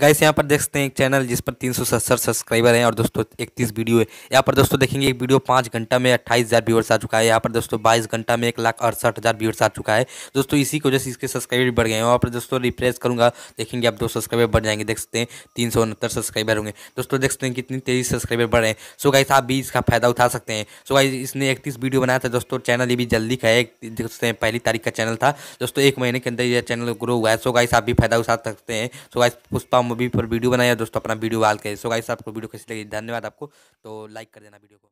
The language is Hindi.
गाइस यहाँ पर देख सकते हैं एक चैनल जिस पर तीन सब्सक्राइबर हैं और दोस्तों इकतीस वीडियो है यहाँ पर दोस्तों देखेंगे एक वीडियो पाँच घंटा में अट्ठाईस हज़ार व्यवर्स आ चुका है यहाँ पर दोस्तों बाईस घंटा में एक लाख अड़सठ हज़ार व्यवर्स आ चुका है दोस्तों इसी की वजह से इसके सब्सक्राइबर बढ़ गए हैं वहाँ पर दोस्तों रिफ्रेश करूँगा देखेंगे आप दो सब्सक्राइबर बढ़ जाएंगे देख सकते हैं तीन सौ सब्सक्राइबर होंगे दोस्तों देख सकते हैं कितनी तेजी सब्सक्राइबर बढ़ रहे हैं सो गाइस आप भी इसका फायदा उठा सकते हैं सो गाइस इसने इकतीस वीडियो बनाया था दोस्तों चैनल ये भी जल्दी का एक देख सकते हैं पहली तारीख का चैनल था दोस्तों एक महीने के अंदर यह चैनल ग्रो हुआ है सो गाइस आप भी फायदा उठा सकते हैं सो गाइस पुष्पा मूवी पर वीडियो बनाया दोस्तों अपना वीडियो डाल के सो गाइस आपको वीडियो कैसी लगी धन्यवाद आपको तो लाइक कर देना वीडियो को